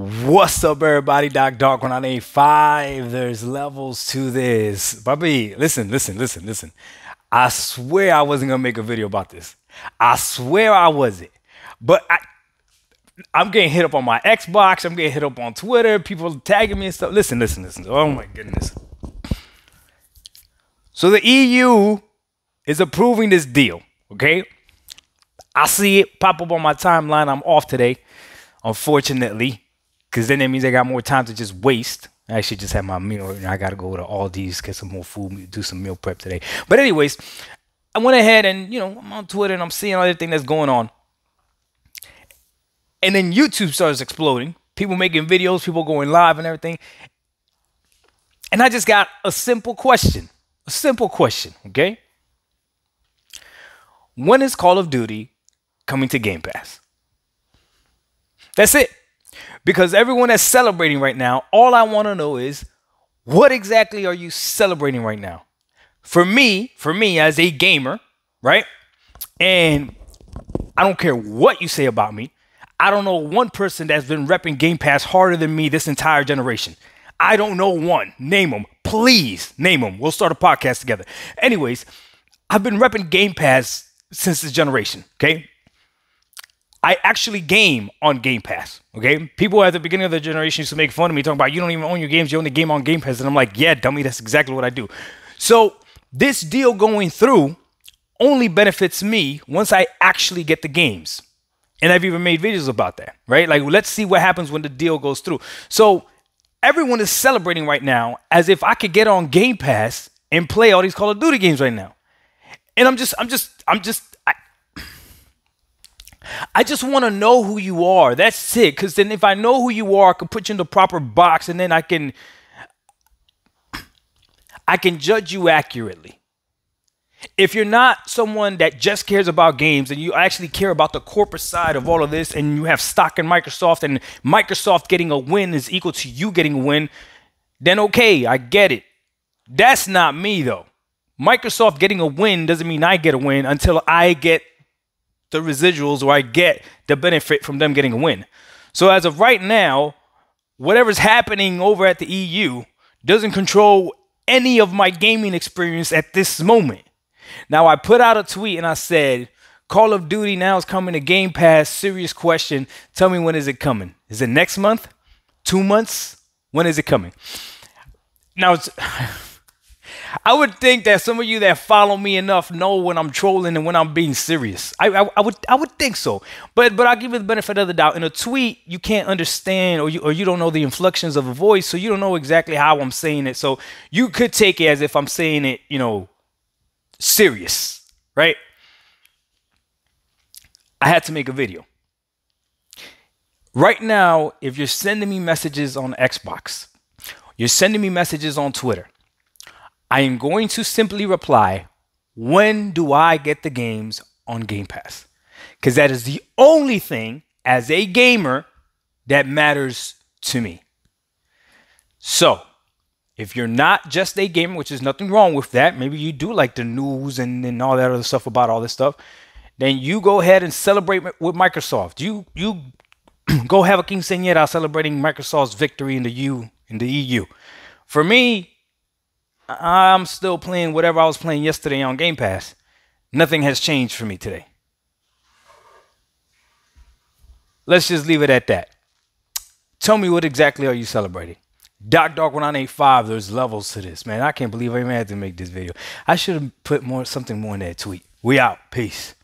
What's up, everybody? Doc Dark 185. There's levels to this. Bobby, listen, listen, listen, listen. I swear I wasn't gonna make a video about this. I swear I wasn't. But I I'm getting hit up on my Xbox, I'm getting hit up on Twitter, people tagging me and stuff. Listen, listen, listen. Oh my goodness. So the EU is approving this deal, okay? I see it pop up on my timeline. I'm off today, unfortunately because then that means I got more time to just waste. I should just have my meal. You know, I got to go to Aldi's, get some more food, do some meal prep today. But anyways, I went ahead and, you know, I'm on Twitter and I'm seeing everything that's going on. And then YouTube starts exploding. People making videos, people going live and everything. And I just got a simple question. A simple question, okay? When is Call of Duty coming to Game Pass? That's it. Because everyone that's celebrating right now, all I want to know is what exactly are you celebrating right now? For me, for me as a gamer, right? And I don't care what you say about me. I don't know one person that's been repping Game Pass harder than me this entire generation. I don't know one. Name them. Please name them. We'll start a podcast together. Anyways, I've been repping Game Pass since this generation, okay? I actually game on Game Pass. Okay. People at the beginning of the generation used to make fun of me talking about you don't even own your games, you own the game on Game Pass. And I'm like, yeah, dummy, that's exactly what I do. So this deal going through only benefits me once I actually get the games. And I've even made videos about that, right? Like, let's see what happens when the deal goes through. So everyone is celebrating right now as if I could get on Game Pass and play all these Call of Duty games right now. And I'm just, I'm just, I'm just I just want to know who you are. That's it. Because then if I know who you are, I can put you in the proper box and then I can I can judge you accurately. If you're not someone that just cares about games and you actually care about the corporate side of all of this and you have stock in Microsoft and Microsoft getting a win is equal to you getting a win, then okay, I get it. That's not me though. Microsoft getting a win doesn't mean I get a win until I get the residuals or I get the benefit from them getting a win. So as of right now, whatever's happening over at the EU doesn't control any of my gaming experience at this moment. Now I put out a tweet and I said, Call of Duty now is coming to Game Pass. Serious question. Tell me when is it coming? Is it next month? Two months? When is it coming? Now it's I would think that some of you that follow me enough know when I'm trolling and when I'm being serious. I, I, I would I would think so. But but I'll give you the benefit of the doubt. In a tweet, you can't understand or you or you don't know the inflections of a voice, so you don't know exactly how I'm saying it. So you could take it as if I'm saying it, you know, serious, right? I had to make a video. Right now, if you're sending me messages on Xbox, you're sending me messages on Twitter, I am going to simply reply, when do I get the games on Game Pass? Because that is the only thing as a gamer that matters to me. So, if you're not just a gamer, which is nothing wrong with that, maybe you do like the news and, and all that other stuff about all this stuff, then you go ahead and celebrate with Microsoft. You you go have a quinceañera celebrating Microsoft's victory in the U in the EU. For me, I'm still playing whatever I was playing yesterday on Game Pass. Nothing has changed for me today. Let's just leave it at that. Tell me what exactly are you celebrating? Doc Dark 1985, there's levels to this, man. I can't believe I even had to make this video. I should have put more something more in that tweet. We out. Peace.